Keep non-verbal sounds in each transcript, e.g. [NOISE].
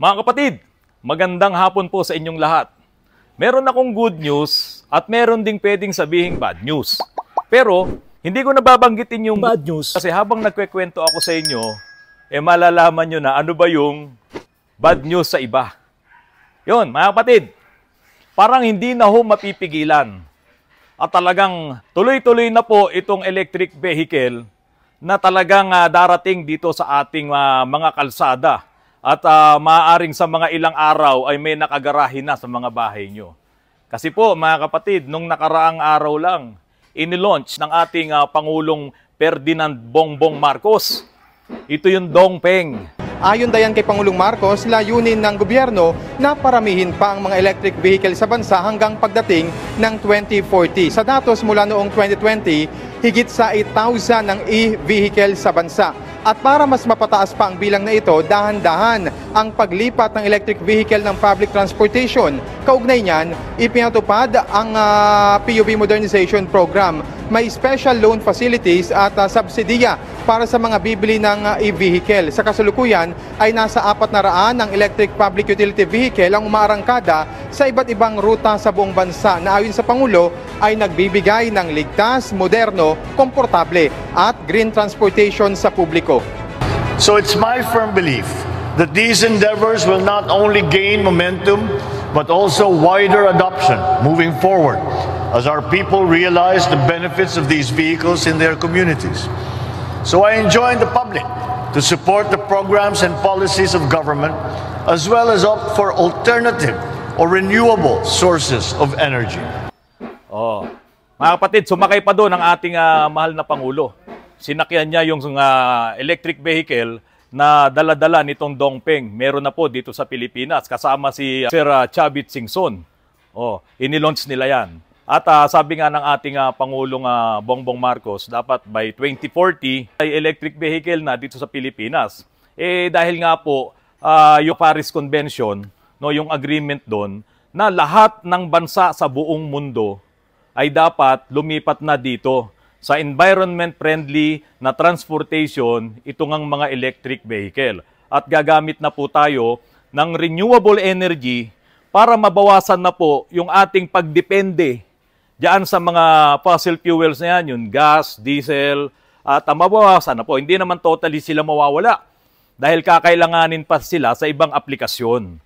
Mga kapatid, magandang hapon po sa inyong lahat. Meron akong good news at meron ding pwedeng sabihing bad news. Pero hindi ko nababanggitin yung bad news kasi habang nagkwekwento ako sa inyo, eh malalaman nyo na ano ba yung bad news sa iba. Yun, mga kapatid, parang hindi na ho mapipigilan. At talagang tuloy-tuloy na po itong electric vehicle na talagang uh, darating dito sa ating uh, mga kalsada at uh, maaaring sa mga ilang araw ay may nakagarahin na sa mga bahay nyo. Kasi po mga kapatid, nung nakaraang araw lang, inilaunch ng ating uh, Pangulong Ferdinand Bongbong Marcos, ito yung Dongpeng. Ayon dayan kay Pangulong Marcos, layunin ng gobyerno na paramihin pa ang mga electric vehicle sa bansa hanggang pagdating ng 2040. Sa datos mula noong 2020, higit sa 8,000 ang e-vehicle sa bansa. At para mas mapataas pa ang bilang na ito, dahan-dahan ang paglipat ng electric vehicle ng public transportation. Kaugnay niyan, ipinatupad ang uh, ah, PUB Modernization Program may special loan facilities at uh, subsidiya para sa mga bibili ng uh, e-vehicle. Sa kasalukuyan ay nasa apat na raan ang electric public utility vehicle ang umaarangkada sa iba't ibang ruta sa buong bansa na ayon sa Pangulo ay nagbibigay ng ligtas, moderno, komportable at green transportation sa publiko. So it's my firm belief that these endeavors will not only gain momentum but also wider adoption moving forward as our people realize the benefits of these vehicles in their communities. So I enjoin the public to support the programs and policies of government, as well as opt for alternative or renewable sources of energy. Oh, mga kapatid, sumakay pa doon ang ating uh, mahal na Pangulo. Sinakyan niya yung uh, electric vehicle na daladala nitong Dongpeng. Meron na po dito sa Pilipinas kasama si ah, Sir Chavit Singson. Oh, inilaunch nila 'yan. At uh, sabi nga ng ating uh, Pangulong uh, Bongbong Marcos, dapat by 2040 ay electric vehicle na dito sa Pilipinas. Eh dahil nga po uh, yung Paris Convention, no, yung agreement doon na lahat ng bansa sa buong mundo ay dapat lumipat na dito sa environment friendly na transportation itong ang mga electric vehicle at gagamit na po tayo ng renewable energy para mabawasan na po yung ating pagdepende Diyan sa mga fossil fuels na yan, yung gas, diesel, at ang mabawasan na po, hindi naman totally sila mawawala dahil kakailanganin pa sila sa ibang aplikasyon.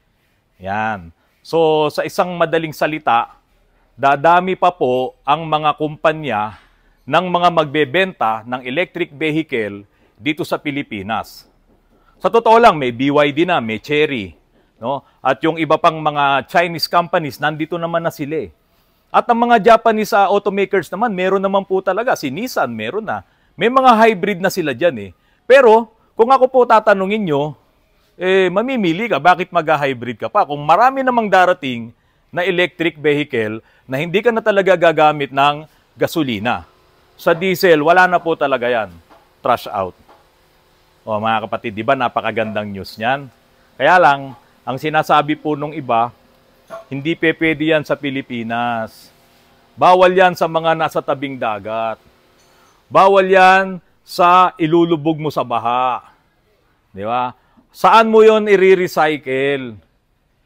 Yan. So, sa isang madaling salita, dadami pa po ang mga kumpanya ng mga magbebenta ng electric vehicle dito sa Pilipinas. Sa totoo lang, may BYD na, may Cherry, no? At yung iba pang mga Chinese companies, nandito naman na sila eh. At ang mga Japanese uh, automakers naman, meron naman po talaga. Si Nissan, meron na. May mga hybrid na sila dyan eh. Pero, kung ako po tatanungin nyo, eh, mamimili ka, bakit mag-hybrid ka pa? Kung marami namang darating na electric vehicle na hindi ka na talaga gagamit ng gasolina. Sa diesel, wala na po talaga yan. Trash out. O mga kapatid, di ba napakagandang news niyan? Kaya lang, ang sinasabi po nung iba, hindi pe pwede yan sa Pilipinas. Bawal yan sa mga nasa tabing dagat. Bawal yan sa ilulubog mo sa baha. Di ba? Saan mo yon i-recycle?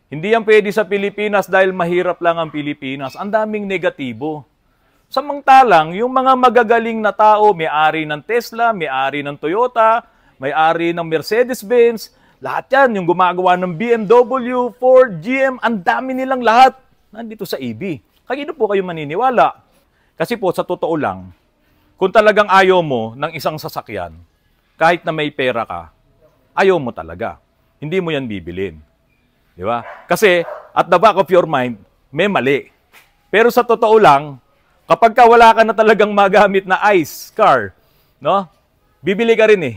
Hindi yan pwede sa Pilipinas dahil mahirap lang ang Pilipinas. Ang daming negatibo. Samantalang, yung mga magagaling na tao, may-ari ng Tesla, may-ari ng Toyota, may-ari ng Mercedes-Benz, lahat yan, yung gumagawa ng BMW, Ford, GM, ang dami nilang lahat nandito sa EV. Kagino po kayo maniniwala? Kasi po, sa totoo lang, kung talagang ayaw mo ng isang sasakyan, kahit na may pera ka, ayaw mo talaga. Hindi mo yan bibilin. Di ba? Kasi, at the back of your mind, may mali. Pero sa totoo lang, kapag ka wala ka na talagang magamit na ICE car, no? Bibili ka rin eh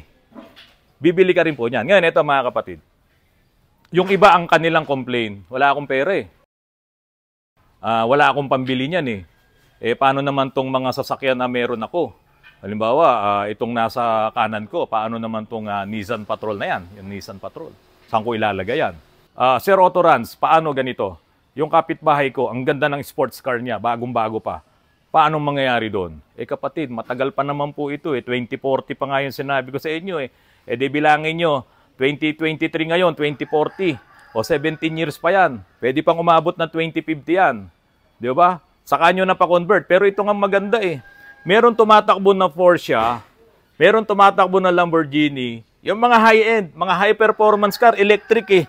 bibili ka rin po niyan. Ngayon, ito mga kapatid. Yung iba ang kanilang complain, wala akong pera eh. Uh, wala akong pambili niyan eh. Eh, paano naman tong mga sasakyan na meron ako? Halimbawa, uh, itong nasa kanan ko, paano naman tong uh, Nissan Patrol na yan? Yung Nissan Patrol. Saan ko ilalagay yan? Uh, Sir Otto Rans, paano ganito? Yung kapitbahay ko, ang ganda ng sports car niya, bagong-bago pa. Paano mangyayari doon? Eh kapatid, matagal pa naman po ito eh. 2040 pa nga yung sinabi ko sa inyo eh E di bilangin nyo, 2023 ngayon, 2040. O 17 years pa yan. Pwede pang umabot na 2050 yan. Di ba? Saka nyo na pa-convert. Pero ito nga maganda eh. Meron tumatakbo na Porsche, ah. meron tumatakbo na Lamborghini, yung mga high-end, mga high-performance car, electric eh.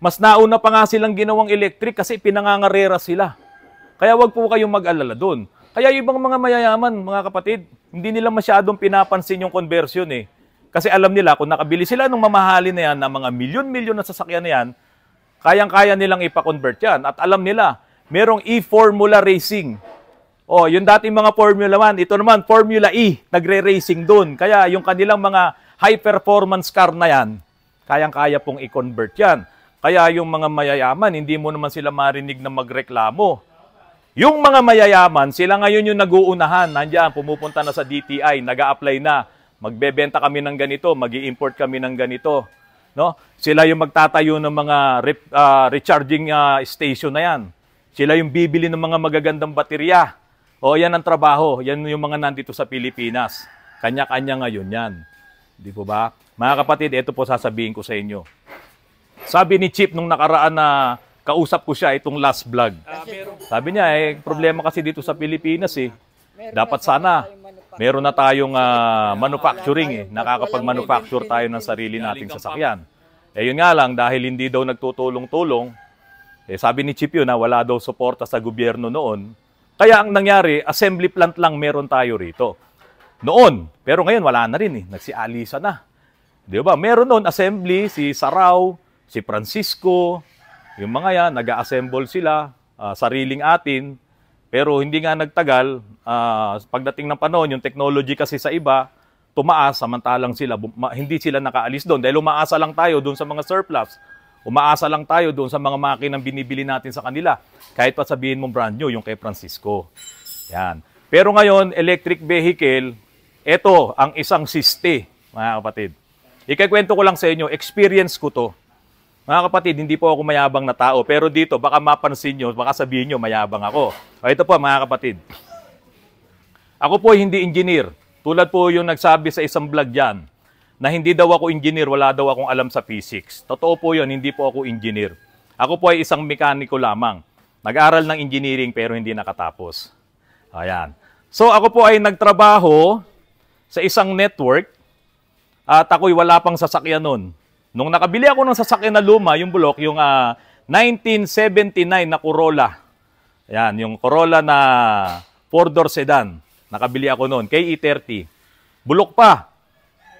Mas nauna pa nga silang ginawang electric kasi pinangangarera sila. Kaya wag po kayong mag-alala doon. Kaya yung ibang mga mayayaman, mga kapatid, hindi nila masyadong pinapansin yung conversion eh. Kasi alam nila, kung nakabili sila ng mamahalin na yan, ng mga milyon-milyon na sasakyan na yan, kayang-kaya nilang ipa-convert yan. At alam nila, merong e-formula racing. O, oh, yung dating mga Formula 1, ito naman, Formula E, nagre-racing doon. Kaya yung kanilang mga high-performance car na yan, kayang-kaya pong i-convert yan. Kaya yung mga mayayaman, hindi mo naman sila marinig na magreklamo. Yung mga mayayaman, sila ngayon yung nag-uunahan. Nandiyan, pumupunta na sa DTI, nag apply na magbebenta kami ng ganito, mag import kami ng ganito. No? Sila yung magtatayo ng mga re- uh, ah, recharging uh, station na yan. Sila yung bibili ng mga magagandang baterya. O yan ang trabaho, yan yung mga nandito sa Pilipinas. Kanya-kanya ngayon yan. Di po ba? Mga kapatid, ito po sasabihin ko sa inyo. Sabi ni Chip nung nakaraan na kausap ko siya itong last vlog. Ah, Sabi niya, eh, problema kasi dito sa Pilipinas eh. Dapat sana meron na tayong uh, manufacturing eh. Nakakapag-manufacture tayo ng sarili nating sasakyan. Eh yun nga lang, dahil hindi daw nagtutulong-tulong, eh, sabi ni Chip yun na wala daw suporta sa gobyerno noon. Kaya ang nangyari, assembly plant lang meron tayo rito. Noon, pero ngayon wala na rin eh. Nagsialisa na. Di ba? Meron noon assembly, si Saraw, si Francisco, yung mga yan, nag assemble sila, uh, sariling atin, pero hindi nga nagtagal, uh, pagdating ng panahon, yung technology kasi sa iba, tumaas samantalang sila ma, hindi sila nakaalis doon dahil umaasa lang tayo doon sa mga surplus. Umaasa lang tayo doon sa mga makinang binibili natin sa kanila. Kahit pa sabihin mong brand new, yung kay Francisco. Yan. Pero ngayon, electric vehicle, ito ang isang siste, mga kapatid. Ikikwento ko lang sa inyo, experience ko to. Mga kapatid, hindi po ako mayabang na tao, pero dito, baka mapansin nyo, baka sabihin nyo, mayabang ako. O ito po, mga kapatid. Ako po hindi engineer. Tulad po yung nagsabi sa isang vlog dyan, na hindi daw ako engineer, wala daw akong alam sa physics. Totoo po yun, hindi po ako engineer. Ako po ay isang mekaniko lamang. Nag-aral ng engineering pero hindi nakatapos. Ayan. So ako po ay nagtrabaho sa isang network at ako'y wala pang sasakyan nun. Nung nakabili ako ng sasakyan na luma, yung bulok, yung uh, ah, 1979 na Corolla. Ayan, yung Corolla na four-door sedan. Nakabili ako noon, KE30. Bulok pa.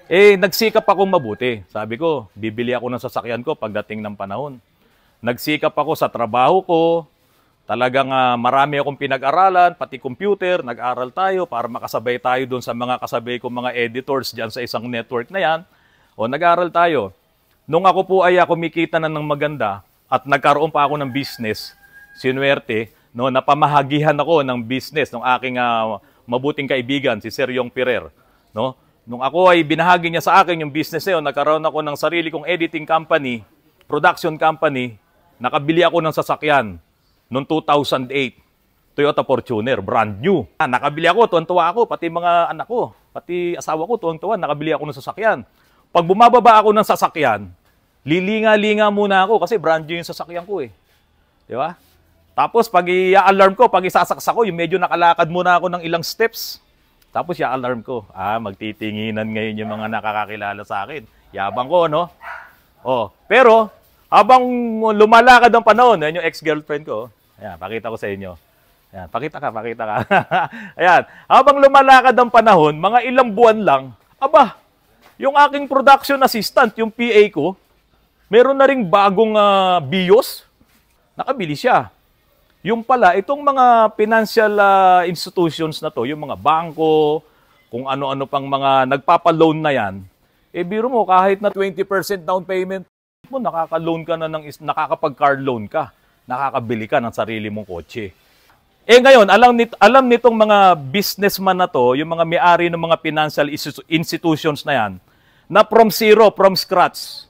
Eh, nagsikap akong mabuti. Sabi ko, bibili ako ng sasakyan ko pagdating ng panahon. Nagsikap ako sa trabaho ko. Talagang uh, marami akong pinag-aralan, pati computer. Nag-aral tayo para makasabay tayo doon sa mga kasabay kong mga editors dyan sa isang network na yan. O, nag-aral tayo. Nung ako po ay kumikita na ng maganda at nagkaroon pa ako ng business, sinuwerte, no, napamahagihan ako ng business ng aking uh, mabuting kaibigan, si Sir Yong Pirer. No? Nung ako ay binahagi niya sa akin yung business na nagkaroon ako ng sarili kong editing company, production company, nakabili ako ng sasakyan noong 2008. Toyota Fortuner, brand new. Ah, nakabili ako, tuwan-tuwa ako, pati mga anak ko, pati asawa ko, tuwan-tuwa, nakabili ako ng sasakyan. Pag bumababa ako ng sasakyan, lilinga-linga muna ako kasi brand new yung sasakyan ko eh. Di ba? Tapos pag i-alarm ko, pag isasaksa ko, yung medyo nakalakad muna ako ng ilang steps. Tapos i-alarm ko, ah, magtitinginan ngayon yung mga nakakakilala sa akin. Yabang ko, no? Oh, pero habang lumalakad ang panahon, yan yung ex-girlfriend ko. Oh. Ayan, pakita ko sa inyo. Ayan, pakita ka, pakita ka. [LAUGHS] Ayan, habang lumalakad ang panahon, mga ilang buwan lang, aba, yung aking production assistant, yung PA ko, meron na ring bagong uh, BIOS. Nakabili siya. Yung pala, itong mga financial uh, institutions na to, yung mga bangko, kung ano-ano pang mga nagpapa-loan na yan, eh biro mo, kahit na 20% down payment mo, nakaka-loan ka na ng, nakakapag-car loan ka, nakakabili ka ng sarili mong kotse. Eh ngayon, alam, nit, alam nitong mga businessman na to, yung mga may-ari ng mga financial institutions na yan, na from zero, from scratch,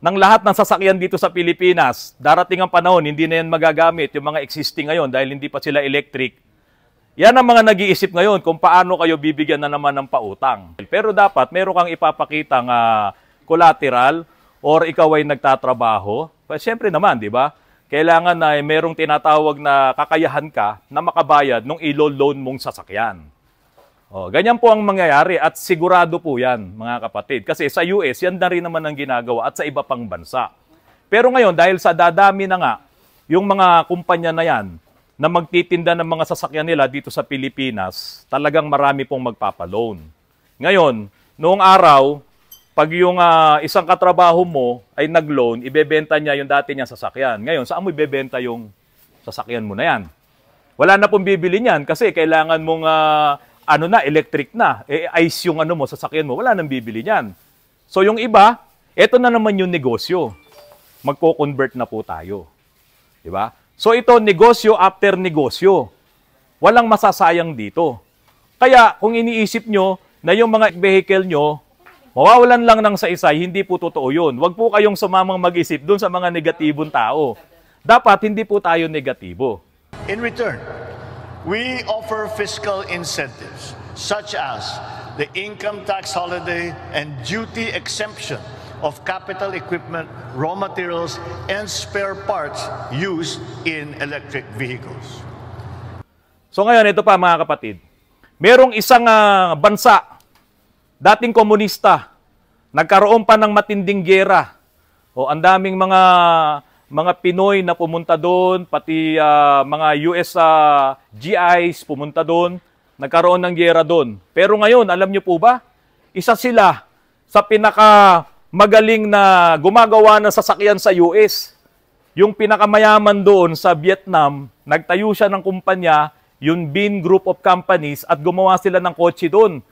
ng lahat ng sasakyan dito sa Pilipinas, darating ang panahon, hindi na yan magagamit yung mga existing ngayon dahil hindi pa sila electric. Yan ang mga nag-iisip ngayon kung paano kayo bibigyan na naman ng pautang. Pero dapat, meron kang ipapakita ng uh, collateral or ikaw ay nagtatrabaho. But siyempre naman, di ba? Kailangan na eh, merong tinatawag na kakayahan ka na makabayad ng ilo-loan mong sasakyan. Oh, ganyan po ang mangyayari at sigurado po 'yan, mga kapatid. Kasi sa US, 'yan na rin naman ang ginagawa at sa iba pang bansa. Pero ngayon, dahil sa dadami na nga yung mga kumpanya na 'yan na magtitinda ng mga sasakyan nila dito sa Pilipinas, talagang marami pong magpapaloan. Ngayon, noong araw, pag yung uh, isang katrabaho mo ay nag-loan, ibebenta niya yung dati niyang sasakyan. Ngayon, saan mo ibebenta yung sasakyan mo na 'yan? Wala na pong bibili niyan kasi kailangan mong uh, ano na, electric na, e, ice yung ano mo, sasakyan mo, wala nang bibili niyan. So yung iba, eto na naman yung negosyo. Magko-convert na po tayo. 'Di ba? So ito negosyo after negosyo. Walang masasayang dito. Kaya kung iniisip nyo na yung mga vehicle nyo, mawawalan lang ng sa isa, hindi po totoo yun. Huwag po kayong sumamang mag-isip dun sa mga negatibong tao. Dapat hindi po tayo negatibo. In return, We offer fiscal incentives such as the income tax holiday and duty exemption of capital equipment, raw materials, and spare parts used in electric vehicles. So ngayon, ito pa mga kapatid. Merong isang uh, bansa, dating komunista, nagkaroon pa ng matinding gera. O, ang daming mga mga Pinoy na pumunta doon, pati uh, mga US uh, ah, GIs pumunta doon, nagkaroon ng gyera doon. Pero ngayon, alam niyo po ba, isa sila sa pinakamagaling na gumagawa ng sasakyan sa US. Yung pinakamayaman doon sa Vietnam, nagtayo siya ng kumpanya, yung Bin Group of Companies, at gumawa sila ng kotse doon.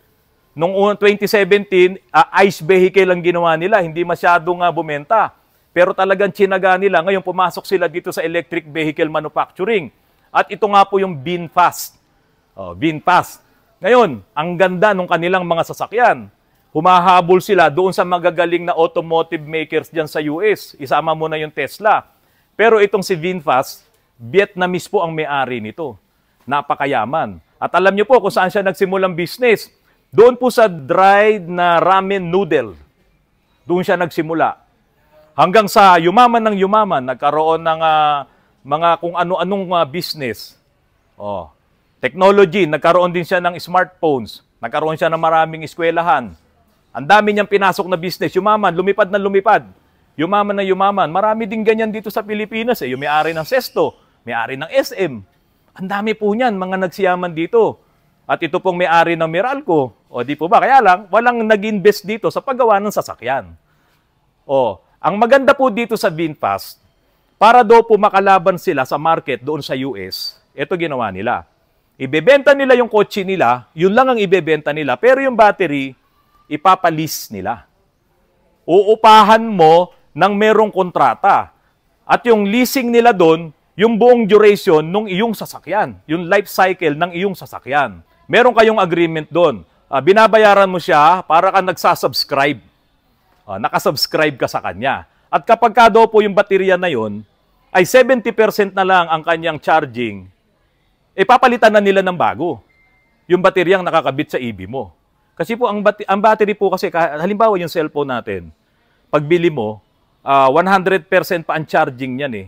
Noong 2017, uh, ah, ICE vehicle ang ginawa nila, hindi masyadong uh, bumenta. Pero talagang chinaga nila. Ngayon pumasok sila dito sa electric vehicle manufacturing. At ito nga po yung VinFast. Oh, VinFast. Ngayon, ang ganda ng kanilang mga sasakyan. Humahabol sila doon sa magagaling na automotive makers diyan sa US. Isama mo na yung Tesla. Pero itong si VinFast, Vietnamese po ang may-ari nito. Napakayaman. At alam niyo po kung saan siya nagsimulang business. Doon po sa dried na ramen noodle. Doon siya nagsimula. Hanggang sa yumaman ng yumaman, nagkaroon ng uh, mga kung ano-anong uh, business. Oh. Technology, nagkaroon din siya ng smartphones. Nagkaroon siya ng maraming eskwelahan. Ang dami niyang pinasok na business. Yumaman, lumipad na lumipad. Yumaman na yumaman. Marami din ganyan dito sa Pilipinas. Eh. may-ari ng Sesto, may-ari ng SM. Ang dami po niyan, mga nagsiyaman dito. At ito pong may-ari ng Meralco. O di po ba? Kaya lang, walang nag-invest dito sa paggawa ng sasakyan. Oh, ang maganda po dito sa VinFast, para daw po makalaban sila sa market doon sa US, ito ginawa nila. Ibebenta nila yung kotse nila, yun lang ang ibebenta nila, pero yung battery, ipapalis nila. Uupahan mo ng merong kontrata. At yung leasing nila doon, yung buong duration ng iyong sasakyan, yung life cycle ng iyong sasakyan. Meron kayong agreement doon. Uh, binabayaran mo siya para ka nagsasubscribe Ah, nakasubscribe ka sa kanya. At kapag ka daw po yung baterya na yon, ay 70% na lang ang kanyang charging, ipapalitan na nila ng bago yung bateryang nakakabit sa EB mo. Kasi po ang, bat- ang battery po kasi, halimbawa yung cellphone natin, pagbili mo, uh, ah, 100% pa ang charging niyan eh.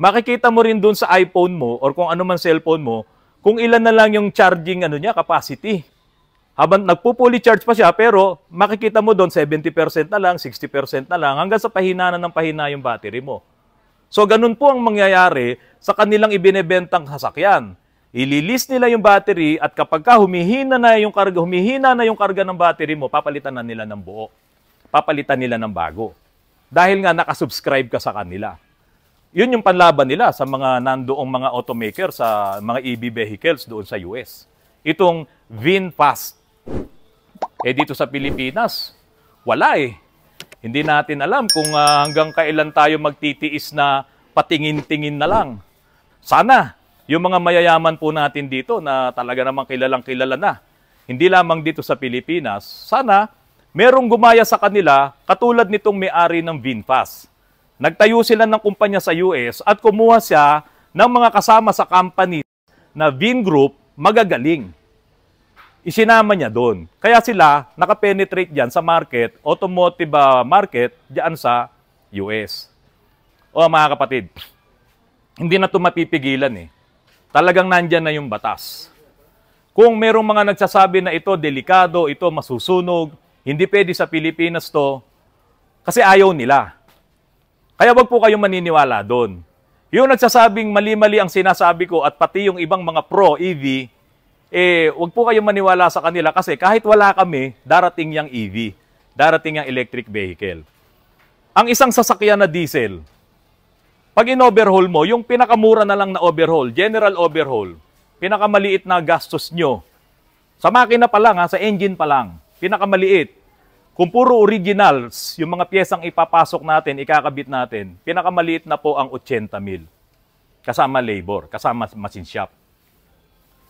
Makikita mo rin doon sa iPhone mo or kung ano man cellphone mo, kung ilan na lang yung charging ano niya, capacity habang nagpo-fully charge pa siya, pero makikita mo doon 70% na lang, 60% na lang, hanggang sa pahina na ng pahina yung battery mo. So ganun po ang mangyayari sa kanilang ibinebentang sasakyan. Ililis nila yung battery at kapag ka humihina na yung karga, humihina na yung karga ng battery mo, papalitan na nila ng buo. Papalitan nila ng bago. Dahil nga nakasubscribe ka sa kanila. Yun yung panlaban nila sa mga nandoong mga automaker sa mga EV vehicles doon sa US. Itong VinFast eh dito sa Pilipinas, wala eh. Hindi natin alam kung uh, hanggang kailan tayo magtitiis na patingin-tingin na lang. Sana yung mga mayayaman po natin dito na talaga namang kilalang kilala na, hindi lamang dito sa Pilipinas, sana merong gumaya sa kanila katulad nitong may-ari ng VinFast. Nagtayo sila ng kumpanya sa US at kumuha siya ng mga kasama sa company na Vingroup magagaling isinama niya doon. Kaya sila nakapenetrate diyan sa market, automotive uh, market diyan sa US. O mga kapatid, hindi na ito mapipigilan eh. Talagang nandyan na yung batas. Kung merong mga nagsasabi na ito delikado, ito masusunog, hindi pwede sa Pilipinas to, kasi ayaw nila. Kaya wag po kayong maniniwala doon. Yung nagsasabing mali-mali ang sinasabi ko at pati yung ibang mga pro-EV, eh wag po kayong maniwala sa kanila kasi kahit wala kami, darating yang EV, darating yang electric vehicle. Ang isang sasakyan na diesel, pag in-overhaul mo, yung pinakamura na lang na overhaul, general overhaul, pinakamaliit na gastos nyo, sa makina pa lang ha, sa engine pa lang, pinakamaliit, kung puro originals, yung mga piyesang ipapasok natin, ikakabit natin, pinakamaliit na po ang 80 mil. Kasama labor, kasama machine shop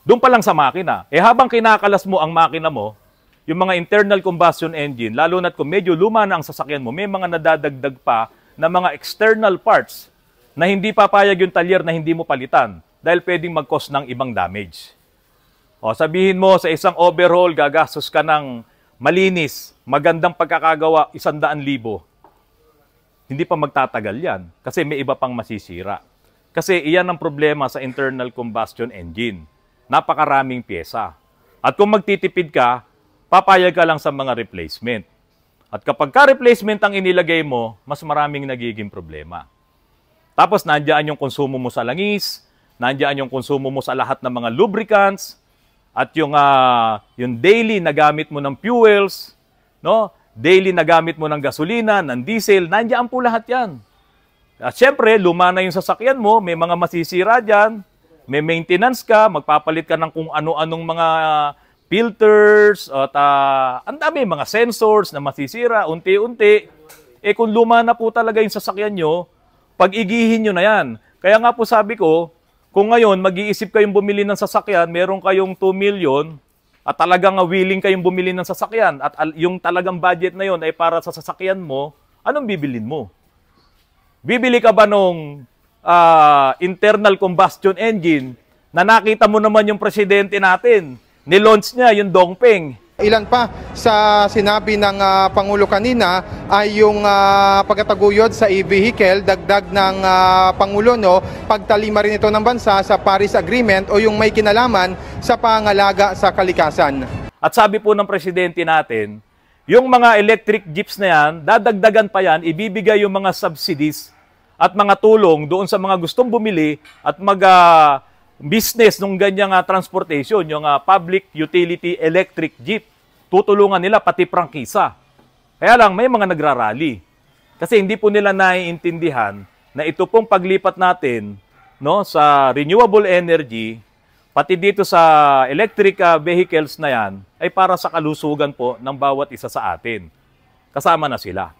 doon pa lang sa makina. Eh habang kinakalas mo ang makina mo, yung mga internal combustion engine, lalo na't kung medyo luma na ang sasakyan mo, may mga nadadagdag pa na mga external parts na hindi papayag yung talyer na hindi mo palitan dahil pwedeng mag-cause ng ibang damage. O, sabihin mo sa isang overhaul, gagastos ka ng malinis, magandang pagkakagawa, isang daan libo. Hindi pa magtatagal yan kasi may iba pang masisira. Kasi iyan ang problema sa internal combustion engine napakaraming pyesa. At kung magtitipid ka, papayag ka lang sa mga replacement. At kapag ka-replacement ang inilagay mo, mas maraming nagiging problema. Tapos nandiyan yung konsumo mo sa langis, nandiyan yung konsumo mo sa lahat ng mga lubricants, at yung, uh, yung daily na gamit mo ng fuels, no? daily na gamit mo ng gasolina, ng diesel, nandiyan po lahat yan. At syempre, luma na yung sasakyan mo, may mga masisira dyan, may maintenance ka, magpapalit ka ng kung ano-anong mga filters, at uh, ang dami mga sensors na masisira, unti-unti. Eh kung luma na po talaga yung sasakyan nyo, pag-igihin nyo na yan. Kaya nga po sabi ko, kung ngayon mag-iisip kayong bumili ng sasakyan, meron kayong 2 million, at talagang willing kayong bumili ng sasakyan at yung talagang budget na yon ay para sa sasakyan mo, anong bibilin mo? Bibili ka ba nung uh, internal combustion engine na nakita mo naman yung presidente natin. Nilaunch niya yung Dongping. Ilan pa sa sinabi ng uh, Pangulo kanina ay yung uh, pagkataguyod sa e-vehicle, dagdag ng uh, Pangulo no, pagtalima rin ito ng bansa sa Paris Agreement o yung may kinalaman sa pangalaga sa kalikasan. At sabi po ng presidente natin, yung mga electric jeeps na yan, dadagdagan pa yan, ibibigay yung mga subsidies at mga tulong doon sa mga gustong bumili at mag uh, business nung ganyang uh, transportation, yung uh, public utility electric jeep. Tutulungan nila pati prangkisa. Kaya lang may mga nagrarally. Kasi hindi po nila naiintindihan na ito pong paglipat natin no sa renewable energy pati dito sa electric uh, vehicles na yan ay para sa kalusugan po ng bawat isa sa atin. Kasama na sila.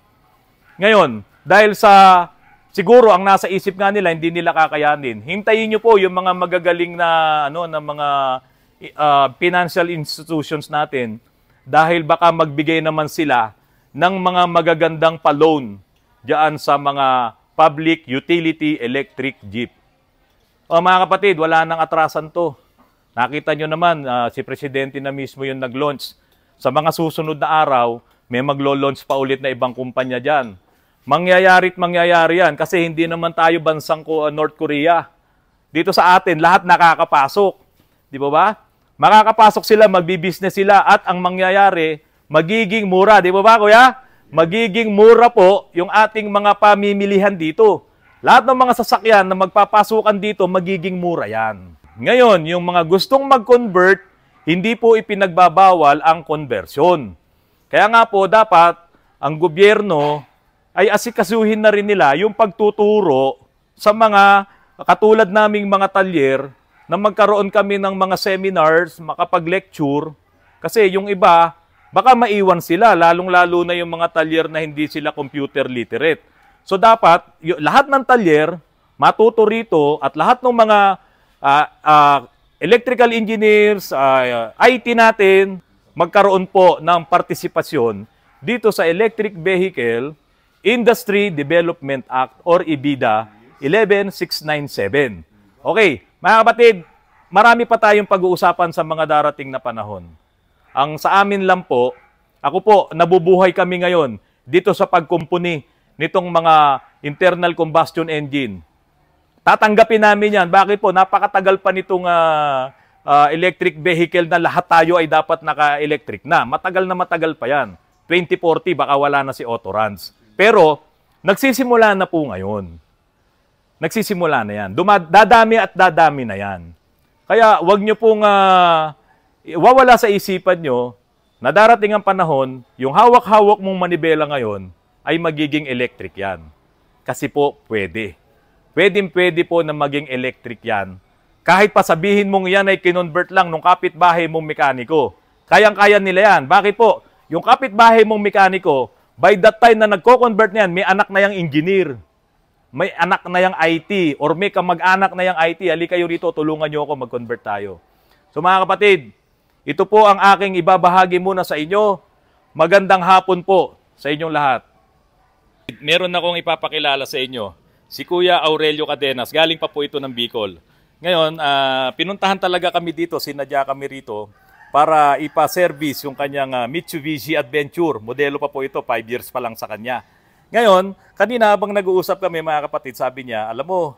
Ngayon, dahil sa siguro ang nasa isip nga nila hindi nila kakayanin. Hintayin niyo po yung mga magagaling na ano ng mga uh, financial institutions natin dahil baka magbigay naman sila ng mga magagandang pa-loan diyan sa mga public utility electric jeep. O mga kapatid, wala nang atrasan to. Nakita nyo naman, uh, si Presidente na mismo yung nag-launch. Sa mga susunod na araw, may maglo-launch pa ulit na ibang kumpanya diyan. Mangyayari Mangyayari't mangyayari yan kasi hindi naman tayo bansang ko, uh, North Korea. Dito sa atin, lahat nakakapasok. Di ba ba? Makakapasok sila, magbibusiness sila at ang mangyayari, magiging mura. Di ba ba, kuya? Magiging mura po yung ating mga pamimilihan dito. Lahat ng mga sasakyan na magpapasukan dito, magiging mura yan. Ngayon, yung mga gustong mag-convert, hindi po ipinagbabawal ang konversyon. Kaya nga po, dapat ang gobyerno ay asikasuhin na rin nila yung pagtuturo sa mga katulad naming mga talyer na magkaroon kami ng mga seminars, makapag-lecture, kasi yung iba, baka maiwan sila, lalong-lalo na yung mga talyer na hindi sila computer literate. So dapat, yung, lahat ng talyer, matuto rito, at lahat ng mga uh, uh, electrical engineers, uh, ah, IT natin, magkaroon po ng partisipasyon dito sa electric vehicle Industry Development Act or IBIDA 11697. Okay, mga kapatid, marami pa tayong pag-uusapan sa mga darating na panahon. Ang sa amin lang po, ako po, nabubuhay kami ngayon dito sa pagkumpuni nitong mga internal combustion engine. Tatanggapin namin yan. Bakit po? Napakatagal pa nitong uh, uh, electric vehicle na lahat tayo ay dapat naka-electric na. Matagal na matagal pa yan. 2040, baka wala na si Autorans. Pero, nagsisimula na po ngayon. Nagsisimula na yan. Dadami at dadami na yan. Kaya, wag nyo pong uh, ah, wawala sa isipan nyo na darating ang panahon, yung hawak-hawak mong manibela ngayon ay magiging electric yan. Kasi po, pwede. Pwedeng-pwede po na maging electric yan. Kahit pa sabihin mong yan ay kinonvert lang nung kapitbahay mong mekaniko. Kayang-kaya nila yan. Bakit po? Yung kapitbahay mong mekaniko, By that time na nagko-convert niyan, may anak na yung engineer, may anak na yung IT, or may kamag-anak na yung IT, Ali kayo rito, tulungan niyo ako, mag-convert tayo. So mga kapatid, ito po ang aking ibabahagi muna sa inyo. Magandang hapon po sa inyong lahat. Meron na akong ipapakilala sa inyo, si Kuya Aurelio Cadenas, galing pa po ito ng Bicol. Ngayon, uh, pinuntahan talaga kami dito, sinadya kami rito, para ipa-service yung kanyang ah, Mitsubishi Adventure. Modelo pa po ito, 5 years pa lang sa kanya. Ngayon, kanina habang nag-uusap kami mga kapatid, sabi niya, alam mo,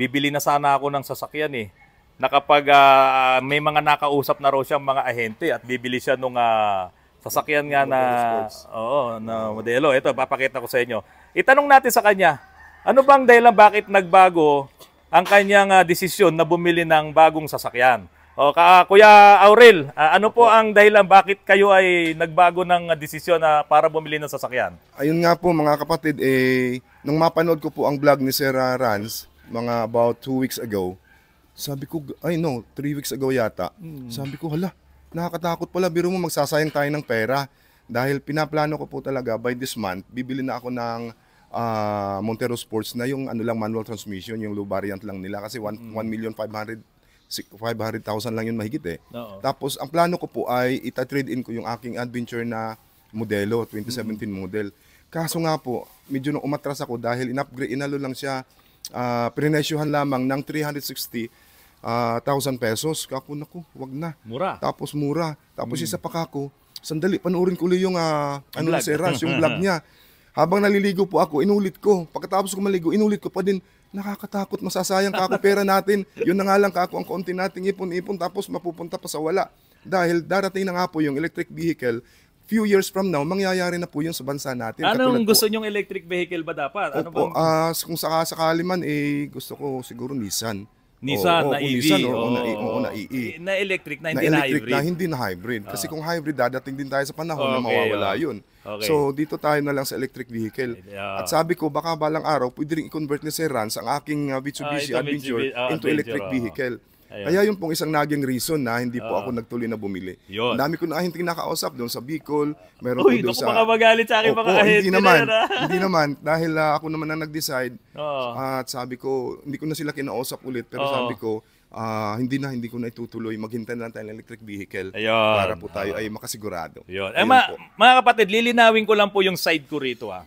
bibili na sana ako ng sasakyan eh. Nakapag uh, may mga nakausap na raw siyang mga ahente at bibili siya nung uh, sasakyan nga na oo, na modelo. Ito, papakita ko sa inyo. Itanong natin sa kanya, ano bang dahilan bakit nagbago ang kanyang uh, desisyon na bumili ng bagong sasakyan? O, oh, ka, ah, Kuya Aurel, uh, ano po ang dahilan bakit kayo ay nagbago ng desisyon na para bumili ng sasakyan? Ayun nga po mga kapatid, eh, nung mapanood ko po ang vlog ni Sir Rans, mga about two weeks ago, sabi ko, ay no, three weeks ago yata, hmm. sabi ko, hala, nakakatakot pala, biro mo magsasayang tayo ng pera. Dahil pinaplano ko po talaga, by this month, bibili na ako ng uh, Montero Sports na yung ano lang manual transmission, yung low variant lang nila kasi 1 mm. 1,500,000 500,000 lang yun mahigit eh. Oo. Tapos ang plano ko po ay ita-trade in ko yung aking adventure na modelo, 2017 mm-hmm. model. Kaso nga po, medyo nung umatras ako dahil in-upgrade, inalo lang siya, uh, ah, prinesyuhan lamang ng 360 uh, 1,000 pesos. Kako na ko, wag na. Mura. Tapos mura. Tapos mm. isa pa kako, sandali, panoorin ko ulit yung, uh, ano, si Eras, yung [LAUGHS] vlog niya. Habang naliligo po ako, inulit ko. Pagkatapos ko maligo, inulit ko pa din nakakatakot, masasayang kako pera natin. Yun na nga lang kako ang konti nating ipon-ipon tapos mapupunta pa sa wala. Dahil darating na nga po yung electric vehicle few years from now, mangyayari na po yun sa bansa natin. Anong Katulad gusto po, nyong electric vehicle ba dapat? Ano opo, bang... uh, kung sakasakali man, eh, gusto ko siguro Nissan. Nissan oh, na EV. E, e e. na, electric na hindi na, hybrid. Na hindi na hybrid. Kasi ah. kung hybrid, dadating din tayo sa panahon okay, na mawawala oh. yun. Okay. So dito tayo na lang sa electric vehicle. Yeah. At sabi ko, baka balang araw, pwede rin i-convert ni Sir Rans ang aking ah, Mitsubishi ah, Adventure Mitsubishi, uh, into Adventure, electric oh. vehicle. Ayun. Kaya yun pong isang naging reason na hindi po uh, ako nagtuloy na bumili. Yun. Ang dami ko na ahente nakausap doon sa Bicol, meron Uy, po doon sa... Uy, magalit sa akin Opo, mga ahente. Hindi naman, na. [LAUGHS] hindi naman. Dahil uh, ako naman ang nag-decide. Uh, at sabi ko, hindi ko na sila kinausap ulit. Pero uh, sabi ko, uh, hindi na, hindi ko na itutuloy. Maghintay lang tayo ng electric vehicle Ayun. para po tayo ay makasigurado. Yun. eh, ma- mga kapatid, lilinawin ko lang po yung side ko rito. Ha. Ah.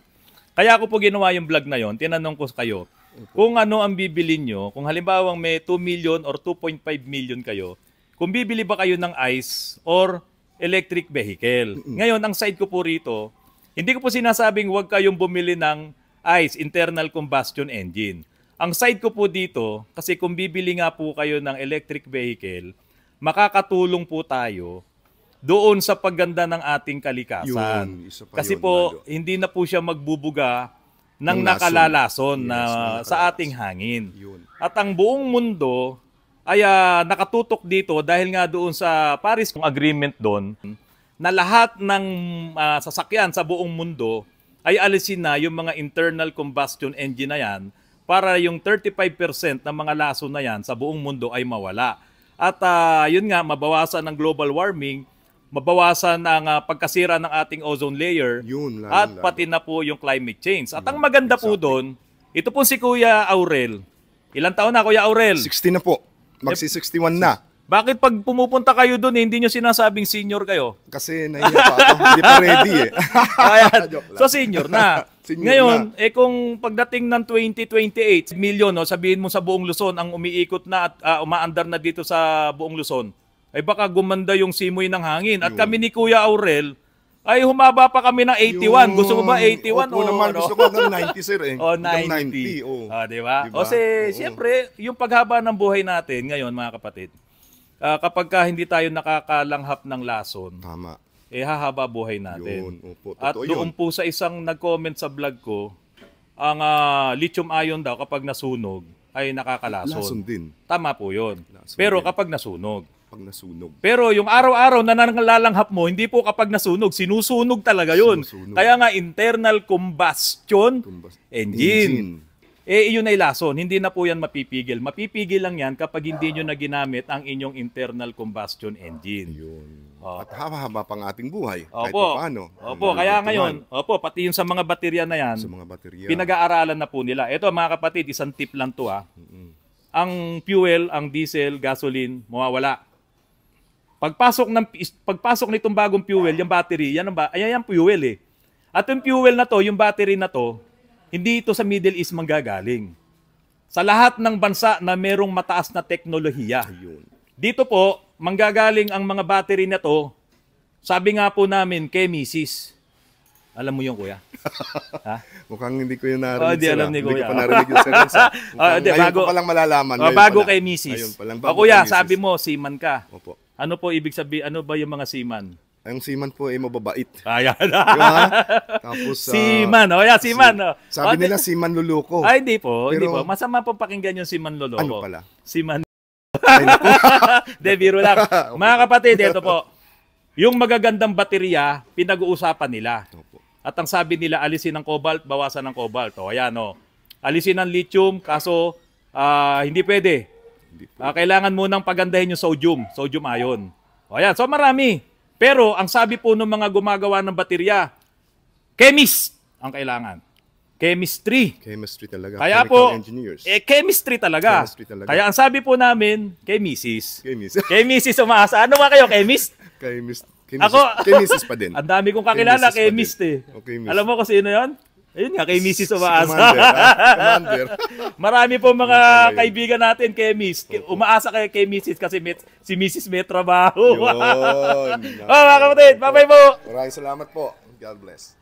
Kaya ako po ginawa yung vlog na yon. Tinanong ko kayo, kung ano ang bibili nyo, kung halimbawa may 2 million or 2.5 million kayo, kung bibili ba kayo ng ICE or electric vehicle. Mm-mm. Ngayon, ang side ko po rito, hindi ko po sinasabing huwag kayong bumili ng ICE, internal combustion engine. Ang side ko po dito, kasi kung bibili nga po kayo ng electric vehicle, makakatulong po tayo doon sa pagganda ng ating kalikasan. Yun, kasi yun, po, Lalo. hindi na po siya magbubuga ng nakalalason na sa ating hangin. At ang buong mundo ay uh, nakatutok dito dahil nga doon sa Paris Agreement doon na lahat ng uh, sasakyan sa buong mundo ay alisin na yung mga internal combustion engine na yan para yung 35% ng mga laso na yan sa buong mundo ay mawala. At uh, yun nga, mabawasan ng global warming mabawasan ang uh, pagkasira ng ating ozone layer Yun, lalo, at pati na po yung climate change. At ang mm, maganda exactly. po doon, ito po si Kuya Aurel. Ilang taon na Kuya Aurel? 60 na po. Magsi 61 na. Bakit pag pumupunta kayo doon, eh, hindi nyo sinasabing senior kayo? Kasi nahiya pa ako. hindi pa ready eh. [LAUGHS] [LAUGHS] so senior na. [LAUGHS] senior Ngayon, na. eh kung pagdating ng 2028 million, no, sabihin mo sa buong Luzon, ang umiikot na at uh, umaandar na dito sa buong Luzon, ay baka gumanda yung simoy ng hangin. At Yun. kami ni Kuya Aurel, ay humaba pa kami ng 81. Yun. Gusto mo ba 81 Opo, o naman, ano? gusto ko ng 90 [LAUGHS] sir eh. O 90. 90 oh. Ah, di ba? Diba? Kasi Oo. siyempre, yung paghaba ng buhay natin ngayon mga kapatid, uh, kapag ka hindi tayo nakakalanghap ng lason, Tama. eh hahaba buhay natin. Yun. Opo, At doon po sa isang nag-comment sa vlog ko, ang uh, lithium ion daw kapag nasunog ay nakakalason. Lason din. Tama po yun. Lason Pero din. kapag nasunog, pag nasunog. Pero yung araw-araw na nanlalanghap mo, hindi po kapag nasunog, sinusunog talaga yun. Sinusunog. Kaya nga internal combustion Combust- engine. engine. Eh, yun ay lason. Hindi na po yan mapipigil. Mapipigil lang yan kapag hindi nyo na ginamit ang inyong internal combustion engine. Yun. Oh. At haba-haba pang ating buhay. Opo. Kahit paano. Opo. Kaya ngayon, opo, pati yung sa mga baterya na yan, sa mga baterya. pinag-aaralan na po nila. Ito mga kapatid, isang tip lang to ha. Ah. Mm-hmm. Ang fuel, ang diesel, gasoline, mawawala. Pagpasok ng pagpasok nitong bagong fuel, yung battery, yan ang ba, ayan yung fuel eh. At yung fuel na to, yung battery na to, hindi ito sa Middle East manggagaling. Sa lahat ng bansa na merong mataas na teknolohiya yun. Dito po, manggagaling ang mga battery na to, sabi nga po namin, chemisis. Alam mo yung kuya? [LAUGHS] ha? Mukhang hindi ko yung narinig. Oh, di alam ah. ni kuya. Hindi ko pa narinig yung sa ah. Mukhang [LAUGHS] oh, di, bago, pa lang malalaman. Oh, bago kay Mrs. Ayun pa lang. Oh, bago o kuya, sabi mo, seaman ka. Opo. Ano po ibig sabi, ano ba yung mga seaman? Ang seaman po ay mababait. Ayan. diba? [LAUGHS] Tapos, uh, seaman. O, oh, yeah, seaman. Si, oh. sabi oh, nila seaman luluko. Ay, hindi po. Pero, hindi po. Masama po pakinggan yung seaman luluko. Ano pala? Seaman. Ay, [LAUGHS] De, biro lang. [LAUGHS] Mga kapatid, ito po. Yung magagandang baterya, pinag-uusapan nila. At ang sabi nila, alisin ang cobalt, bawasan ang cobalt. O, ayan, o. Oh. Alisin ang lithium, kaso uh, hindi pwede hindi po. Uh, kailangan munang pagandahin yung sodium, sodium ion. O ayan, so marami. Pero ang sabi po ng mga gumagawa ng baterya, chemist ang kailangan. Chemistry. Chemistry talaga. Kaya Chemical po, engineers. Eh, chemistry talaga. chemistry talaga. Kaya ang sabi po namin, chemisis. Chemisis. [LAUGHS] chemisis umaasa. Ano ba kayo, chemist? chemist. Chemisis, Ako, chemisis pa din. [LAUGHS] ang dami kong kakilala, chemist, chemist eh. Okay, oh, miss. Alam mo kung sino yon? Ayun nga, kay Mrs. Umaasa. Commander, [LAUGHS] Commander. Marami po mga kaibigan natin kay Miss. Umaasa kay, kay Mrs. kasi met, si Mrs. may trabaho. Yun. [LAUGHS] oh, mga kapatid, bye-bye po. Maraming salamat po. God bless.